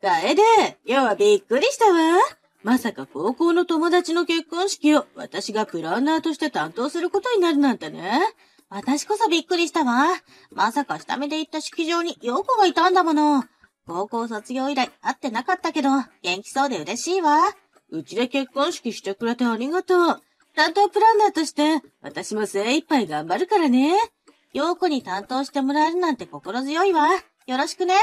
それで、今日はびっくりしたわ。まさか高校の友達の結婚式を私がプランナーとして担当することになるなんてね。私こそびっくりしたわ。まさか下目で行った式場に陽子がいたんだもの。高校卒業以来会ってなかったけど、元気そうで嬉しいわ。うちで結婚式してくれてありがとう。担当プランナーとして、私も精一杯頑張るからね。陽子に担当してもらえるなんて心強いわ。よろしくね。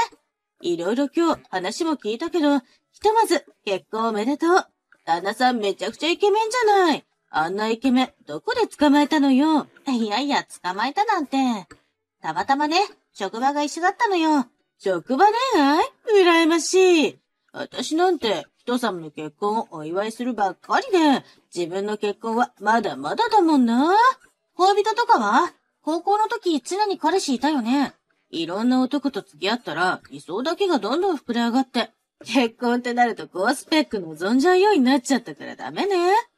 いろいろ今日話も聞いたけど、ひとまず結婚おめでとう。旦那さんめちゃくちゃイケメンじゃない。あんなイケメン、どこで捕まえたのよ。いやいや、捕まえたなんて。たまたまね、職場が一緒だったのよ。職場恋愛羨ましい。私なんて、人様の結婚をお祝いするばっかりで、自分の結婚はまだまだだもんな。恋人とかは高校の時常に彼氏いたよね。いろんな男と付き合ったら、理想だけがどんどん膨れ上がって。結婚ってなると高スペック望んじゃうようになっちゃったからダメね。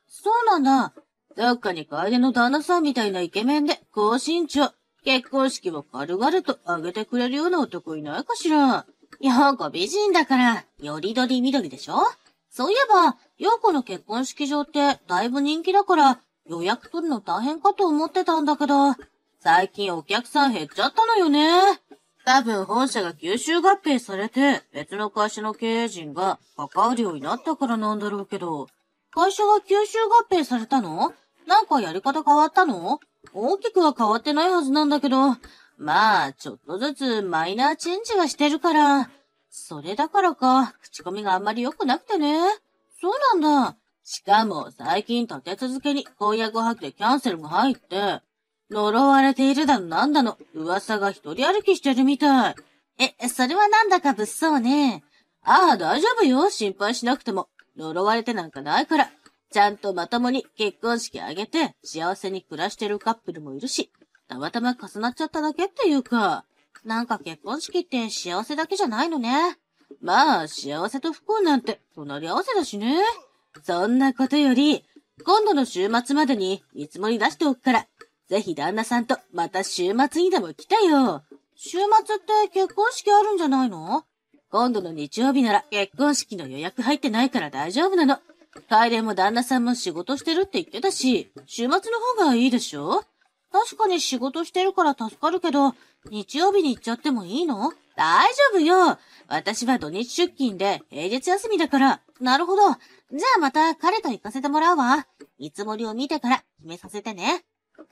そうなんだ。どっかに楓の旦那さんみたいなイケメンで、高身長。結婚式を軽々とあげてくれるような男いないかしら。ようこ美人だから、よりどり緑でしょそういえば、ようこの結婚式場ってだいぶ人気だから、予約取るの大変かと思ってたんだけど、最近お客さん減っちゃったのよね。多分本社が吸収合併されて、別の会社の経営陣が関わるようになったからなんだろうけど、会社が吸収合併されたのなんかやり方変わったの大きくは変わってないはずなんだけど、まあ、ちょっとずつマイナーチェンジはしてるから、それだからか、口コミがあんまり良くなくてね。そうなんだ。しかも、最近立て続けに公約破棄でキャンセルが入って、呪われているだのなんだの、噂が一人歩きしてるみたい。え、それはなんだか物騒ね。ああ、大丈夫よ。心配しなくても。呪われてなんかないから。ちゃんとまともに結婚式あげて、幸せに暮らしてるカップルもいるし、たまたま重なっちゃっただけっていうか、なんか結婚式って幸せだけじゃないのね。まあ、幸せと不幸なんて隣り合わせだしね。そんなことより、今度の週末までに見積もり出しておくから、ぜひ旦那さんとまた週末にでも来てよ。週末って結婚式あるんじゃないの今度の日曜日なら結婚式の予約入ってないから大丈夫なの。帰れも旦那さんも仕事してるって言ってたし、週末の方がいいでしょ確かに仕事してるから助かるけど、日曜日に行っちゃってもいいの大丈夫よ。私は土日出勤で平日休みだから。なるほど。じゃあまた彼と行かせてもらうわ。見積もりを見てから決めさせてね。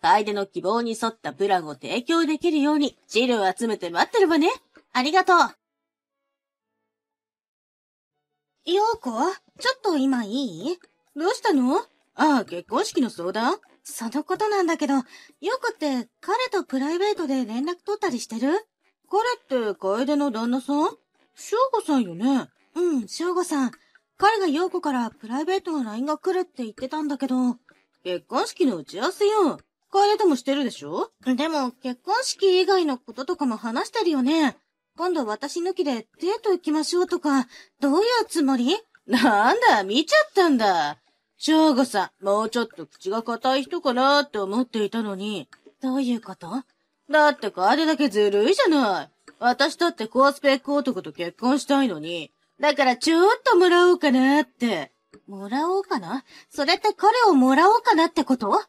楓の希望に沿ったプランを提供できるように、資料を集めて待ってるわね。ありがとう。ようこ、ちょっと今いいどうしたのああ、結婚式の相談そのことなんだけど、よくって彼とプライベートで連絡取ったりしてる彼って楓の旦那さん翔吾さんよねうん、翔吾さん。彼が陽子からプライベートの LINE が来るって言ってたんだけど、結婚式の打ち合わせよ。会ででもしてるでしょでも、結婚式以外のこととかも話してるよね。今度私抜きでデート行きましょうとか、どういうつもりなんだ、見ちゃったんだ。翔吾さん、もうちょっと口が固い人かなって思っていたのに。どういうことだって彼だけずるいじゃない。私だってコアスペック男と結婚したいのに。だからちょっともらおうかなって。もらおうかなそれって彼をもらおうかなってこと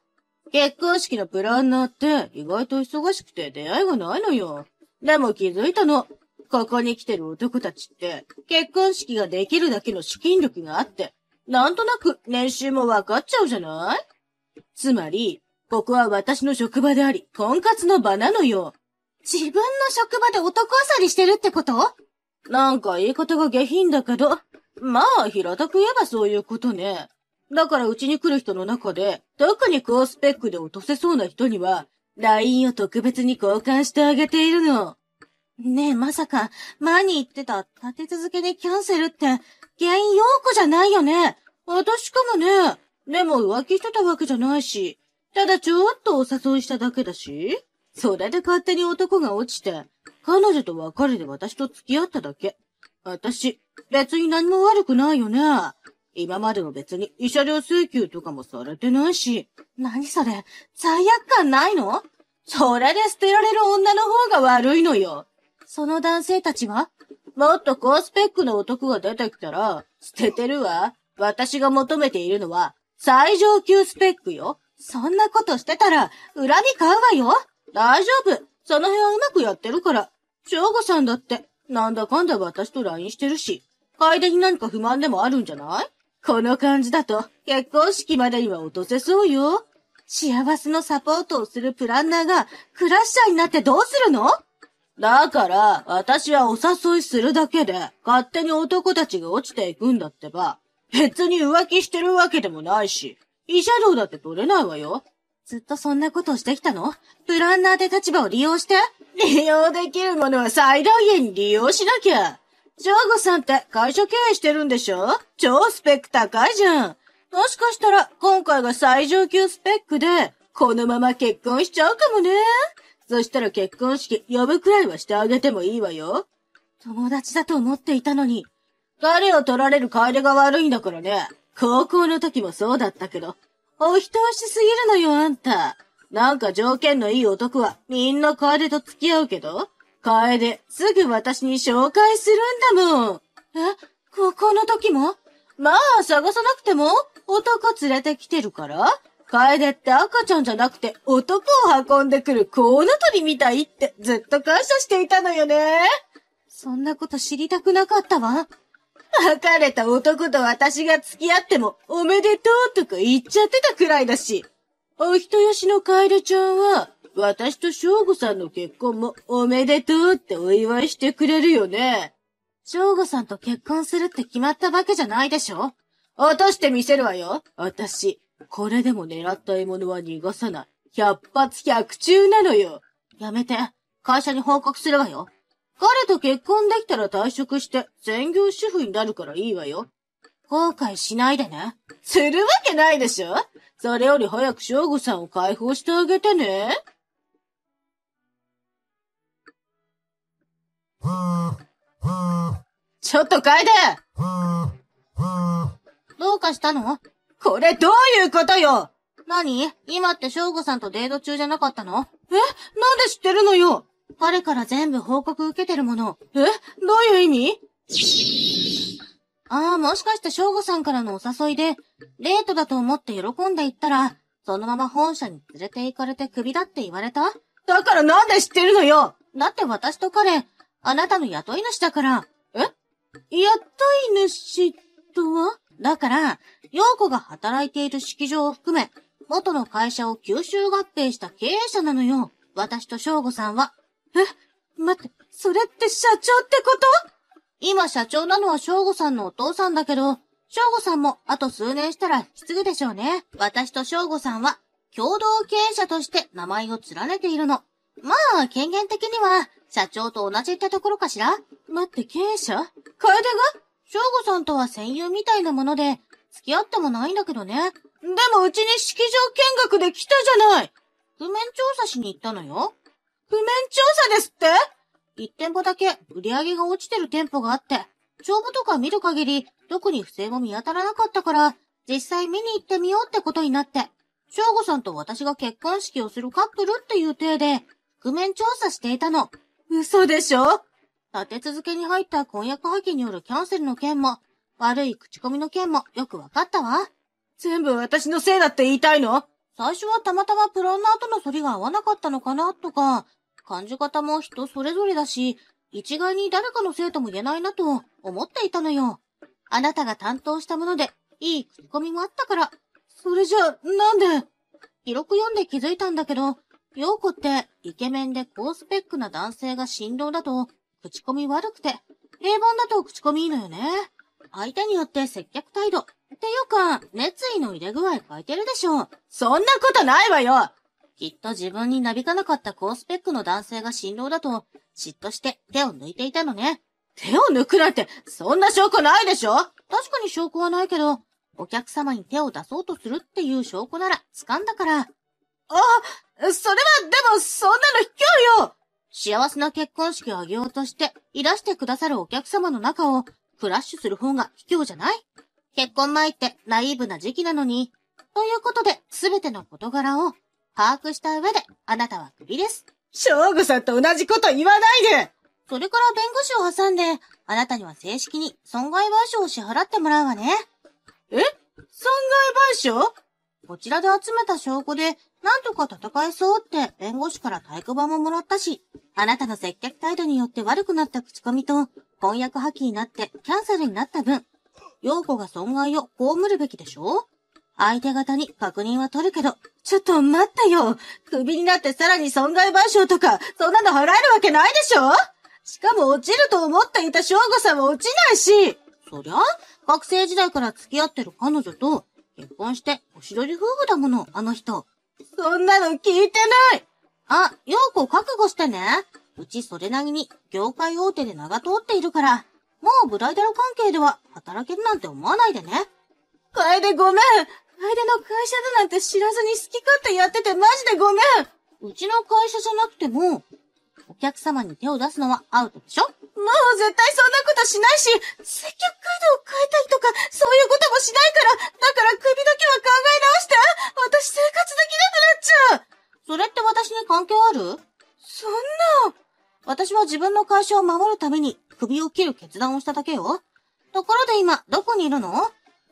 結婚式のプランナーって意外と忙しくて出会いがないのよ。でも気づいたの。ここに来てる男たちって、結婚式ができるだけの資金力があって、なんとなく年収も分かっちゃうじゃないつまり、ここは私の職場であり、婚活の場なのよ。自分の職場で男あさりしてるってことなんか言い方が下品だけど、まあ、平たく言えばそういうことね。だからうちに来る人の中で、特に高スペックで落とせそうな人には、LINE を特別に交換してあげているの。ねえ、まさか、前に言ってた立て続けにキャンセルって、原因陽子じゃないよね。私かもね。でも浮気してたわけじゃないし、ただちょっとお誘いしただけだし、それで勝手に男が落ちて、彼女と別れて私と付き合っただけ。私、別に何も悪くないよね。今までも別に慰謝料請求とかもされてないし、何それ、罪悪感ないのそれで捨てられる女の方が悪いのよ。その男性たちはもっと高スペックの男が出てきたら、捨ててるわ。私が求めているのは、最上級スペックよ。そんなことしてたら、恨み買うわよ。大丈夫。その辺はうまくやってるから。翔吾さんだって、なんだかんだ私と LINE してるし、楓に何か不満でもあるんじゃないこの感じだと結婚式までには落とせそうよ。幸せのサポートをするプランナーがクラッシャーになってどうするのだから、私はお誘いするだけで、勝手に男たちが落ちていくんだってば。別に浮気してるわけでもないし、慰謝料だって取れないわよ。ずっとそんなことをしてきたのプランナーで立場を利用して利用できるものは最大限に利用しなきゃ。ジョーグさんって会社経営してるんでしょ超スペック高いじゃん。もしかしたら今回が最上級スペックで、このまま結婚しちゃうかもね。そしたら結婚式呼ぶくらいはしてあげてもいいわよ。友達だと思っていたのに、誰を取られるりが悪いんだからね。高校の時もそうだったけど、お人よしすぎるのよ、あんた。なんか条件のいい男はみんな楓と付き合うけど、楓、すぐ私に紹介するんだもん。え、高校の時もまあ、探さなくても、男連れてきてるから。楓って赤ちゃんじゃなくて男を運んでくるコウノトリみたいってずっと感謝していたのよね。そんなこと知りたくなかったわ。別れた男と私が付き合ってもおめでとうとか言っちゃってたくらいだし。お人よしの楓ちゃんは私と翔吾さんの結婚もおめでとうってお祝いしてくれるよね。翔吾さんと結婚するって決まったわけじゃないでしょ落としてみせるわよ。私、これでも狙った獲物は逃がさない。百発百中なのよ。やめて、会社に報告するわよ。彼と結婚できたら退職して専業主婦になるからいいわよ。後悔しないでね。するわけないでしょそれより早く翔吾さんを解放してあげてね。ちょっと楓どうかしたのこれどういうことよ何今って翔吾さんとデート中じゃなかったのえなんで知ってるのよ彼から全部報告受けてるもの。えどういう意味ああ、もしかして翔吾さんからのお誘いで、デートだと思って喜んで行ったら、そのまま本社に連れて行かれてクビだって言われただからなんで知ってるのよだって私と彼、あなたの雇い主だから。やった。いしとはだから、洋子が働いている式場を含め、元の会社を吸収合併した経営者なのよ。私と翔吾さんは。え、待って、それって社長ってこと今社長なのは翔吾さんのお父さんだけど、翔吾さんもあと数年したら引き継ぐでしょうね。私と翔吾さんは共同経営者として名前を連ねているの。まあ、権限的には、社長と同じってところかしら待って、経営者楓が翔吾さんとは戦友みたいなもので、付き合ってもないんだけどね。でもうちに式場見学で来たじゃない譜面調査しに行ったのよ。譜面調査ですって一店舗だけ売り上げが落ちてる店舗があって、帳簿とか見る限り、特に不正も見当たらなかったから、実際見に行ってみようってことになって、翔吾さんと私が結婚式をするカップルっていう体で、譜面調査していたの。嘘でしょ立て続けに入った婚約破棄によるキャンセルの件も、悪い口コミの件もよくわかったわ。全部私のせいだって言いたいの最初はたまたまプランナーとの反りが合わなかったのかなとか、感じ方も人それぞれだし、一概に誰かのせいとも言えないなと思っていたのよ。あなたが担当したもので、いい口コミもあったから。それじゃ、なんで記録読んで気づいたんだけど、陽子って、イケメンで高スペックな男性が振動だと、口コミ悪くて、平凡だと口コミいいのよね。相手によって接客態度。っていうか、熱意の入れ具合変えてるでしょ。そんなことないわよきっと自分になびかなかった高スペックの男性が振動だと、嫉妬して手を抜いていたのね。手を抜くなんて、そんな証拠ないでしょ確かに証拠はないけど、お客様に手を出そうとするっていう証拠なら掴んだから。あ、それは、でも、そんなの卑怯よ幸せな結婚式を挙げようとして、いらしてくださるお客様の中を、クラッシュする方が卑怯じゃない結婚前ってナイーブな時期なのに。ということで、すべての事柄を、把握した上で、あなたはクビです。勝負さんと同じこと言わないでそれから弁護士を挟んで、あなたには正式に損害賠償を支払ってもらうわね。え損害賠償こちらで集めた証拠で、なんとか戦えそうって弁護士から太鼓判ももらったし、あなたの接客態度によって悪くなった口コミと、婚約破棄になってキャンセルになった分、陽子が損害を被るべきでしょ相手方に確認は取るけど、ちょっと待ったよクビになってさらに損害賠償とか、そんなの払えるわけないでしょしかも落ちると思っていた翔吾さんは落ちないし、そりゃ、学生時代から付き合ってる彼女と、結婚しておしどり夫婦だもの、あの人。そんなの聞いてないあ、ようこ覚悟してね。うちそれなりに業界大手で名が通っているから、もうブライダル関係では働けるなんて思わないでね。楓ごめん楓の会社だなんて知らずに好き勝手やっててマジでごめんうちの会社じゃなくても、お客様に手を出すのはアウトでしょもう絶対そんなことしないし、接客街道を変えたりとか、そういうこともしないから、自分の会社を守るために首を切る決断をしただけよ。ところで今、どこにいるの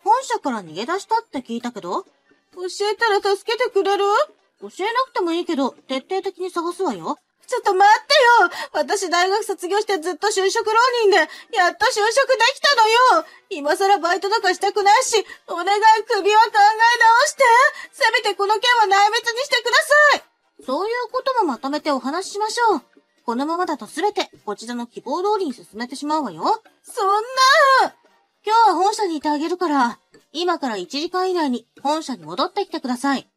本社から逃げ出したって聞いたけど教えたら助けてくれる教えなくてもいいけど、徹底的に探すわよ。ちょっと待ってよ私大学卒業してずっと就職浪人で、やっと就職できたのよ今更バイトとかしたくないし、お願い首を考え直してせめてこの件は内密にしてくださいそういうこともまとめてお話ししましょう。このままだとすべて、こちらの希望通りに進めてしまうわよ。そんな今日は本社にいてあげるから、今から1時間以内に本社に戻ってきてください。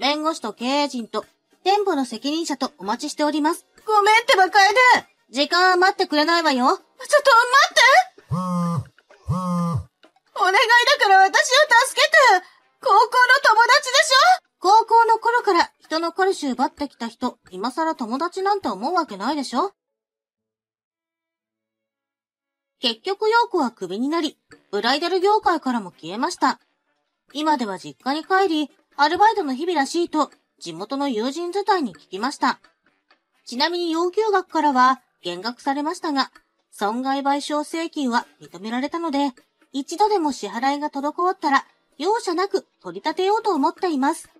弁護士と経営陣と、店舗の責任者とお待ちしております。ごめんってば、かえで時間は待ってくれないわよ。ちょっと待ってお願いだから私を助けて高校の友達でしょ高校の頃から人の彼氏奪ってきた人、今更友達なんて思うわけないでしょ結局陽子はクビになり、ブライダル業界からも消えました。今では実家に帰り、アルバイトの日々らしいと、地元の友人伝いに聞きました。ちなみに要求額からは減額されましたが、損害賠償請求は認められたので、一度でも支払いが滞ったら、容赦なく取り立てようと思っています。